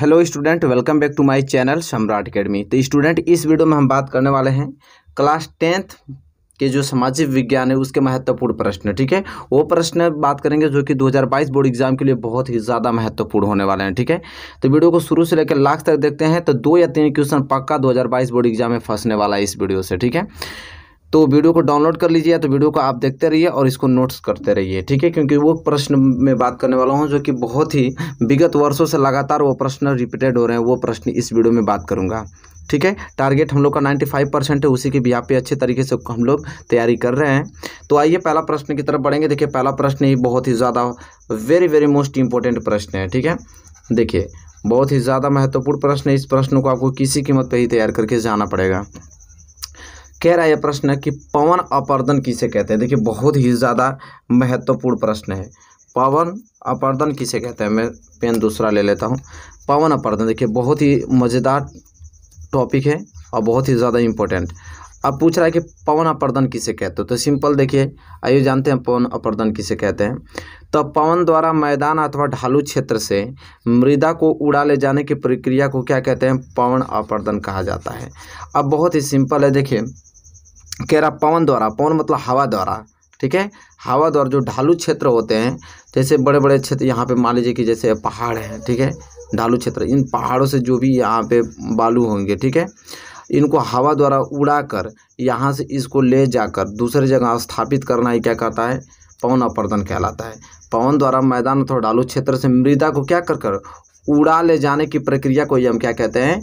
hello student welcome back to my channel Samrat Academy तो student इस video में हम बात करने वाले हैं क्लास टेंथ के जो सामाजिक विज्ञान है उसके महत्वपूर्ण प्रश्न ठीक है वो प्रश्न बात करेंगे जो कि 2022 बोर्ड एग्जाम के लिए बहुत ही ज़्यादा महत्वपूर्ण होने वाले हैं ठीक है तो वीडियो को शुरू से लेकर लास्ट तक देखते हैं तो दो या तीन क्वेश्चन पक्का दो बोर्ड एग्जाम में फंसने वाला है इस वीडियो से ठीक है तो वीडियो को डाउनलोड कर लीजिए तो वीडियो को आप देखते रहिए और इसको नोट्स करते रहिए ठीक है क्योंकि वो प्रश्न में बात करने वाला हूँ जो कि बहुत ही विगत वर्षों से लगातार वो प्रश्न रिपीटेड हो रहे हैं वो प्रश्न इस वीडियो में बात करूँगा ठीक है टारगेट हम लोग का 95 परसेंट है उसी के भी पे अच्छे तरीके से हम लोग तैयारी कर रहे हैं तो आइए पहला प्रश्न की तरफ बढ़ेंगे देखिए पहला प्रश्न ही बहुत ही ज़्यादा वेरी वेरी मोस्ट इंपॉर्टेंट प्रश्न है ठीक है देखिए बहुत ही ज़्यादा महत्वपूर्ण प्रश्न है इस प्रश्न को आपको किसी कीमत पर ही तैयार करके जाना पड़ेगा कह रहा है प्रश्न कि पवन अपर्दन किसे कहते हैं देखिए बहुत ही ज़्यादा महत्वपूर्ण प्रश्न है पवन अपर्दन किसे कहते हैं मैं पेन दूसरा ले लेता हूँ पवन अपर्दन देखिए बहुत ही मज़ेदार टॉपिक है और बहुत ही ज़्यादा इम्पोर्टेंट अब पूछ रहा है कि पवन अपर्दन किसे कहते हो तो सिंपल देखिए आइए जानते हैं पवन अपर्दन किसे कहते हैं तो पवन द्वारा मैदान अथवा ढालू क्षेत्र से मृदा को उड़ा ले जाने की प्रक्रिया को क्या कहते हैं पवन अपर्दन कहा जाता है अब बहुत ही सिंपल है देखिए कह रहा पवन द्वारा पवन मतलब हवा द्वारा ठीक है हवा द्वारा जो ढालू क्षेत्र होते हैं जैसे बड़े बड़े क्षेत्र यहाँ पे मान लीजिए कि जैसे पहाड़ है ठीक है ढालू क्षेत्र इन पहाड़ों से जो भी यहाँ पे बालू होंगे ठीक है इनको हवा द्वारा उड़ाकर यहाँ से इसको ले जाकर दूसरे जगह स्थापित करना ही क्या कहता है पवन अपर्दन कहलाता है पवन द्वारा मैदान अथवा डालू क्षेत्र से मृदा को क्या कर कर उड़ा ले जाने की प्रक्रिया को ही हम क्या कहते हैं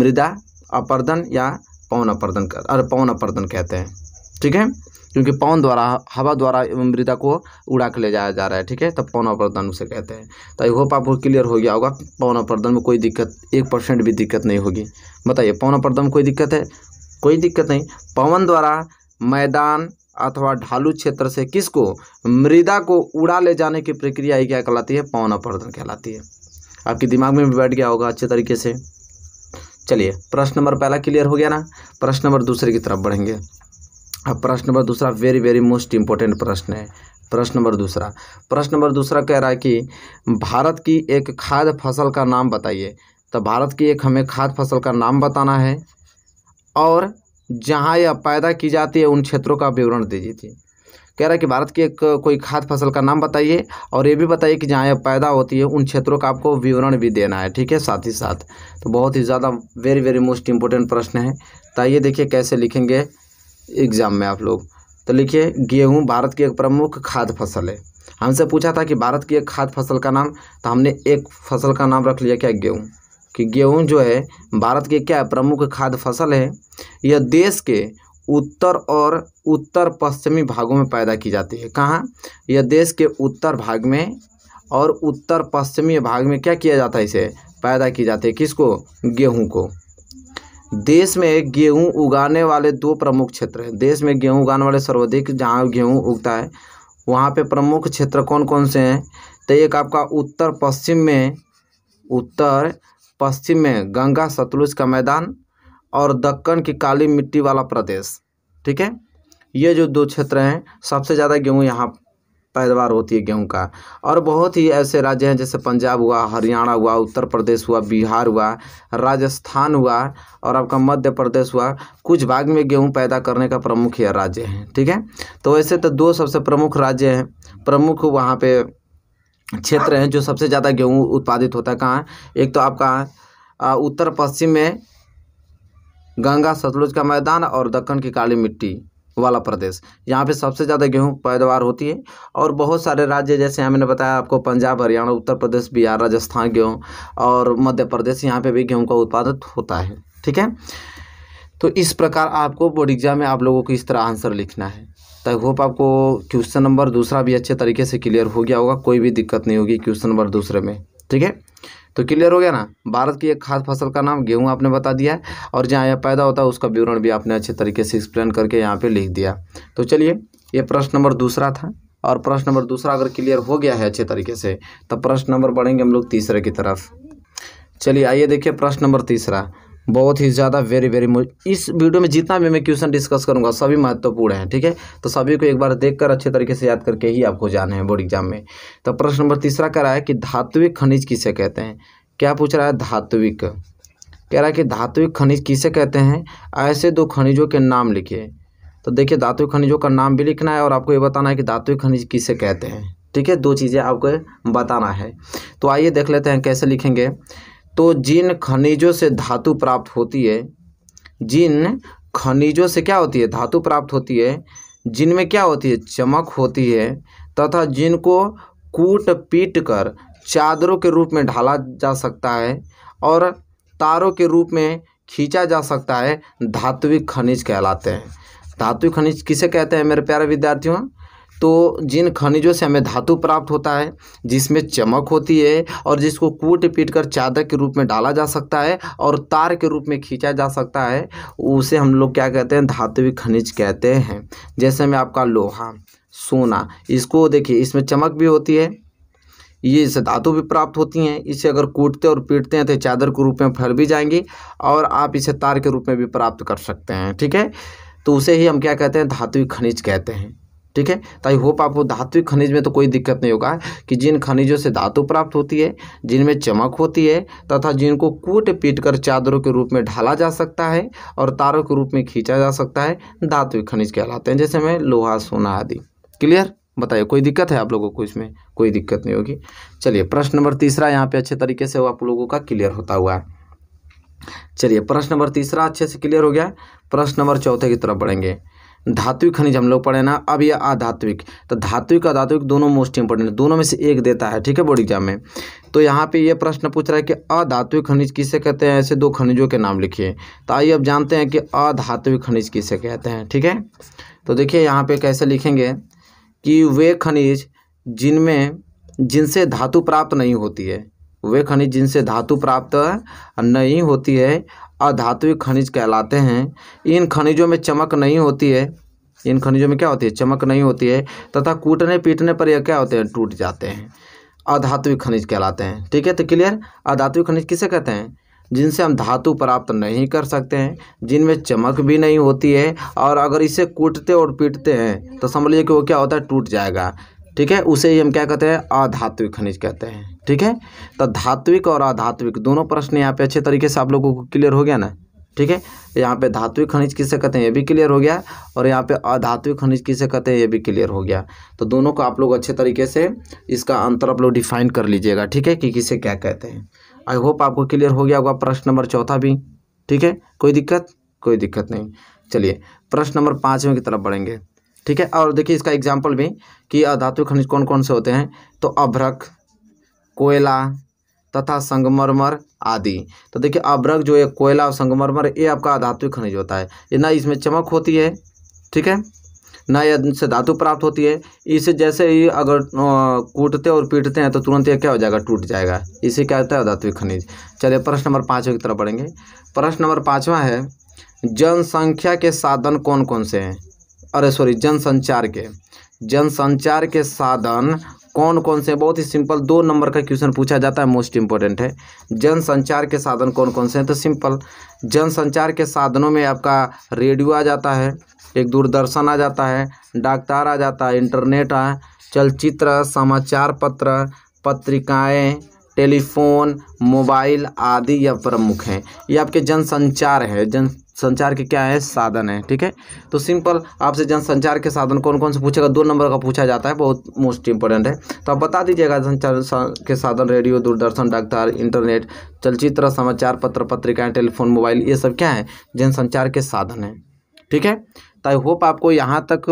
मृदा अपर्दन या पवन अपर्दन अरे पवन अपर्दन कहते हैं ठीक है क्योंकि पवन द्वारा हवा द्वारा मृदा को उड़ा के ले जाया जा रहा है ठीक है तब पवन अपर्दन उसे कहते हैं तो आई होप आपको क्लियर हो गया होगा पवन अपर्दन में कोई दिक्कत एक परसेंट भी दिक्कत नहीं होगी बताइए पवन अपर्दन में कोई दिक्कत है कोई दिक्कत नहीं पवन द्वारा मैदान अथवा ढालू क्षेत्र से किसको मृदा को उड़ा ले जाने की प्रक्रिया क्या कहलाती है पवन अपर्दन कहलाती है आपके दिमाग में भी बैठ गया होगा अच्छे तरीके से चलिए प्रश्न नंबर पहला क्लियर हो गया ना प्रश्न नंबर दूसरे की तरफ बढ़ेंगे अब प्रश्न नंबर दूसरा वेरी वेरी मोस्ट इंपॉर्टेंट प्रश्न है प्रश्न नंबर दूसरा प्रश्न नंबर दूसरा कह रहा है कि भारत की एक खाद्य फसल का नाम बताइए तो भारत की एक हमें खाद्य फसल का नाम बताना है और जहाँ यह पैदा की जाती है उन क्षेत्रों का विवरण दीजिए कह रहा है कि भारत की एक कोई खाद्य फसल का नाम बताइए और ये भी बताइए कि जहाँ पैदा होती है उन क्षेत्रों का आपको विवरण भी देना है ठीक है साथ ही साथ तो बहुत ही ज़्यादा वेरी वेरी मोस्ट इम्पोर्टेंट प्रश्न है तो आइए देखिए कैसे लिखेंगे एग्ज़ाम में आप लोग तो लिखिए गेहूँ भारत की एक प्रमुख खाद्य फसल है हमसे पूछा था कि भारत की एक खाद्य फसल का नाम तो हमने एक फसल का नाम रख लिया क्या गेहूँ कि गेहूँ जो है भारत की क्या प्रमुख खाद्य फसल है यह देश के उत्तर और उत्तर पश्चिमी भागों में पैदा की जाती है कहाँ यह देश के उत्तर भाग में और उत्तर पश्चिमी भाग में क्या किया जाता है इसे पैदा की जाती है किसको गेहूं को देश में गेहूं उगाने वाले दो प्रमुख क्षेत्र हैं देश में गेहूं उगाने वाले सर्वाधिक जहाँ गेहूं उगता है वहाँ पे प्रमुख क्षेत्र कौन कौन से हैं तो एक आपका उत्तर पश्चिम में उत्तर पश्चिम में गंगा सतलुज का मैदान और दक्कन की काली मिट्टी वाला प्रदेश ठीक है ये जो दो क्षेत्र हैं सबसे ज़्यादा गेहूँ यहाँ पैदावार होती है गेहूँ का और बहुत ही ऐसे राज्य हैं जैसे पंजाब हुआ हरियाणा हुआ उत्तर प्रदेश हुआ बिहार हुआ राजस्थान हुआ और आपका मध्य प्रदेश हुआ कुछ भाग में गेहूँ पैदा करने का प्रमुख यह राज्य है ठीक है तो वैसे तो दो सबसे प्रमुख राज्य हैं प्रमुख वहाँ पे क्षेत्र हैं जो सबसे ज़्यादा गेहूँ उत्पादित होता है कहाँ एक तो आपका उत्तर पश्चिम में गंगा सतलुज का मैदान और दक्कन की काली मिट्टी वाला प्रदेश यहाँ पे सबसे ज़्यादा गेहूँ पैदावार होती है और बहुत सारे राज्य जैसे हमने बताया आपको पंजाब हरियाणा उत्तर प्रदेश बिहार राजस्थान गेहूँ और मध्य प्रदेश यहाँ पे भी गेहूँ का उत्पादन होता है ठीक है तो इस प्रकार आपको बोर्ड एग्जाम में आप लोगों को इस तरह आंसर लिखना है तो होप आपको क्वेश्चन नंबर दूसरा भी अच्छे तरीके से क्लियर हो गया होगा कोई भी दिक्कत नहीं होगी क्वेश्चन नंबर दूसरे में ठीक है तो क्लियर हो गया ना भारत की एक खाद फसल का नाम गेहूँ आपने बता दिया है और जहाँ यह पैदा होता है उसका विवरण भी आपने अच्छे तरीके से एक्सप्लेन करके यहाँ पे लिख दिया तो चलिए ये प्रश्न नंबर दूसरा था और प्रश्न नंबर दूसरा अगर क्लियर हो गया है अच्छे तरीके से तो प्रश्न नंबर बढ़ेंगे हम लोग तीसरे की तरफ चलिए आइए देखिए प्रश्न नंबर तीसरा बहुत ही ज़्यादा वेरी वेरी इस वीडियो में जितना भी मैं क्वेश्चन डिस्कस करूंगा सभी महत्वपूर्ण हैं ठीक है तो सभी को एक बार देखकर अच्छे तरीके से याद करके ही आपको जाना है बोर्ड एग्जाम में तो प्रश्न नंबर तीसरा कह रहा है कि धात्विक खनिज किसे कहते हैं क्या पूछ रहा है धात्विक कह रहा है कि धात्विक खनिज किसे कहते हैं ऐसे दो खनिजों के नाम लिखिए तो देखिए धात्विक खनिजों का नाम भी लिखना है और आपको ये बताना है कि धात्विक खनिज किसे कहते हैं ठीक है दो चीज़ें आपको बताना है तो आइए देख लेते हैं कैसे लिखेंगे तो जिन खनिजों से धातु प्राप्त होती है जिन खनिजों से क्या होती है धातु प्राप्त होती है जिनमें क्या होती है चमक होती है तथा जिनको कूट पीट कर चादरों के रूप में ढाला जा सकता है और तारों के रूप में खींचा जा सकता है धात्विक खनिज कहलाते हैं धात्विक खनिज किसे कहते हैं मेरे प्यारे विद्यार्थियों तो जिन खनिजों से हमें धातु प्राप्त होता है जिसमें चमक होती है और जिसको कूट पीट कर चादर के रूप में डाला जा सकता है और तार के रूप में खींचा जा सकता है उसे हम लोग क्या कहते हैं धातुविक खनिज कहते हैं जैसे में आपका लोहा सोना इसको देखिए इसमें चमक भी होती है ये इसे धातु भी प्राप्त होती हैं इसे अगर कूटते और पीटते हैं तो चादर के रूप में फैल भी जाएंगी और आप इसे तार के रूप में भी प्राप्त कर सकते हैं ठीक है तो उसे ही हम क्या कहते हैं धातु खनिज कहते हैं ठीक है तो आई होप आपको धात्विक खनिज में तो कोई दिक्कत नहीं होगा कि जिन खनिजों से धातु प्राप्त होती है जिनमें चमक होती है तथा जिनको कूट पीट कर चादरों के रूप में ढाला जा सकता है और तारों के रूप में खींचा जा सकता है धात्विक खनिज कहलाते हैं जैसे में लोहा सोना आदि क्लियर बताइए कोई दिक्कत है आप लोगों को इसमें कोई दिक्कत नहीं होगी चलिए प्रश्न नंबर तीसरा यहाँ पे अच्छे तरीके से आप लोगों का क्लियर होता हुआ है चलिए प्रश्न नंबर तीसरा अच्छे से क्लियर हो गया प्रश्न नंबर चौथे की तरफ बढ़ेंगे धात्विक खनिज हम लोग पढ़े ना अब यह आधात्विक तो धात्विक अधात्विक दोनों मोस्ट इंपॉर्टेंट दोनों में से एक देता है ठीक है बोर्ड एग्जाम में तो यहाँ पे ये प्रश्न पूछ रहा है कि अधात्विक खनिज किसे कहते हैं ऐसे दो खनिजों के नाम लिखिए तो आइए अब जानते हैं कि अधात्विक खनिज किसे कहते हैं ठीक है तो देखिए यहाँ पे कैसे लिखेंगे कि वे खनिज जिनमें जिनसे धातु प्राप्त नहीं होती है वे खनिज जिनसे धातु प्राप्त नहीं होती है अधातुविक खनिज कहलाते हैं इन खनिजों में चमक नहीं होती है इन खनिजों में क्या होती है चमक नहीं होती है तथा कूटने पीटने पर यह क्या होते हैं टूट जाते हैं अधातुविक खनिज कहलाते हैं ठीक है तो क्लियर अधातुविक खनिज किसे कहते हैं जिनसे हम धातु प्राप्त नहीं कर सकते हैं जिनमें चमक भी नहीं होती है और अगर इसे कूटते और पीटते हैं तो समझ लीजिए कि वो क्या होता है टूट जाएगा ठीक है उसे हम क्या कहते हैं अधात्विक खनिज कहते हैं ठीक है तो धात्विक और अधात्विक दोनों प्रश्न यहाँ पे अच्छे तरीके से आप लोगों को क्लियर हो गया ना ठीक है यहाँ पे धात्विक खनिज किसे कहते हैं ये भी क्लियर हो गया और यहाँ पे अधात्विक खनिज किसे कहते हैं ये भी क्लियर हो गया तो दोनों को आप लोग अच्छे तरीके से इसका अंतर आप लोग डिफाइन कर लीजिएगा ठीक है कि किसे क्या कहते हैं आई होप आपको क्लियर हो गया होगा प्रश्न नंबर चौथा भी ठीक है कोई दिक्कत कोई दिक्कत नहीं चलिए प्रश्न नंबर पाँचवें की तरफ बढ़ेंगे ठीक है और देखिए इसका एग्जाम्पल भी कि अधातु खनिज कौन कौन से होते हैं तो अभ्रक कोयला तथा संगमरमर आदि तो देखिए अभ्रक जो है कोयला और संगमरमर ये आपका अधातु खनिज होता है ये ना इसमें चमक होती है ठीक है ना इससे धातु प्राप्त होती है इसे जैसे ही अगर कूटते और पीटते हैं तो तुरंत यह क्या हो जाएगा टूट जाएगा इसे क्या होता है अधात्विक खनिज चलिए प्रश्न नंबर पाँचवा की तरफ बढ़ेंगे प्रश्न नंबर पाँचवा है जनसंख्या के साधन कौन कौन से हैं अरे सॉरी जनसंचार के जनसंचार के साधन कौन कौन से बहुत ही सिंपल दो नंबर का क्वेश्चन पूछा जाता है मोस्ट इंपॉर्टेंट है जनसंचार के साधन कौन कौन से हैं तो सिंपल जनसंचार के साधनों में आपका रेडियो आ जाता है एक दूरदर्शन आ जाता है डाकतार आ जाता है इंटरनेट आ चलचित्र समाचार पत्र पत्रिकाएँ टेलीफोन मोबाइल आदि यह प्रमुख हैं ये आपके जनसंचार है जन संचार के क्या है साधन है ठीक है तो सिंपल आपसे जनसंचार के साधन कौन कौन से पूछेगा दो नंबर का पूछा जाता है बहुत मोस्ट इंपॉर्टेंट है तो आप बता दीजिएगा जनसंचार के साधन रेडियो दूरदर्शन डाकतार इंटरनेट चलचित्र समाचार पत्र पत्रिकाएँ टेलीफोन मोबाइल ये सब क्या है जनसंचार के साधन हैं ठीक है तो आई होप आपको यहाँ तक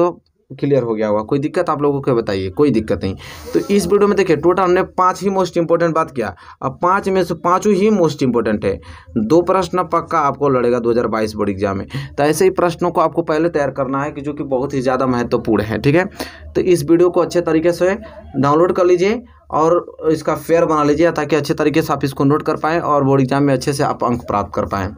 क्लियर हो गया होगा कोई दिक्कत आप लोगों को बताइए कोई दिक्कत नहीं तो इस वीडियो में देखिए टोटल हमने पाँच ही मोस्ट इंपॉर्टेंट बात किया अब पाँच में से पाँचों ही मोस्ट इंपॉर्टेंट है दो प्रश्न पक्का आपको लड़ेगा 2022 बोर्ड एग्जाम में तो ऐसे ही प्रश्नों को आपको पहले तैयार करना है कि जो कि बहुत ही ज़्यादा महत्वपूर्ण है ठीक है तो इस वीडियो को अच्छे तरीके से डाउनलोड कर लीजिए और इसका फेयर बना लीजिए ताकि अच्छे तरीके से आप इसको नोट कर पाएँ और बोर्ड एग्जाम में अच्छे से आप अंक प्राप्त कर पाएँ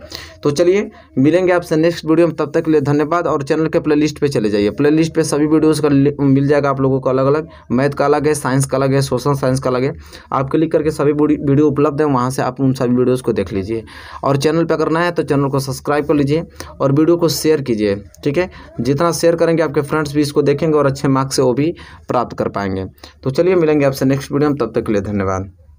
तो चलिए मिलेंगे आपसे नेक्स्ट वीडियो में तब तक के लिए धन्यवाद और चैनल के प्ले लिस्ट पर चले जाइए प्ले लिस्ट पर सभी वीडियोज़ का मिल जाएगा आप लोगों को अलग अलग मैथ का अलग है साइंस का अलग है सोशल साइंस का अलग है आप क्लिक करके सभी वीडियो उपलब्ध है वहाँ से आप उन सभी वीडियोज़ को देख लीजिए और चैनल पर करना है तो चैनल को सब्सक्राइब कर लीजिए और वीडियो को शेयर कीजिए ठीक है जितना शेयर करेंगे आपके फ्रेंड्स भी इसको देखेंगे और अच्छे मार्क्स से वो भी प्राप्त कर पाएंगे तो चलिए मिलेंगे आपसे नेक्स्ट प्रोग्राम तब तक के लिए धन्यवाद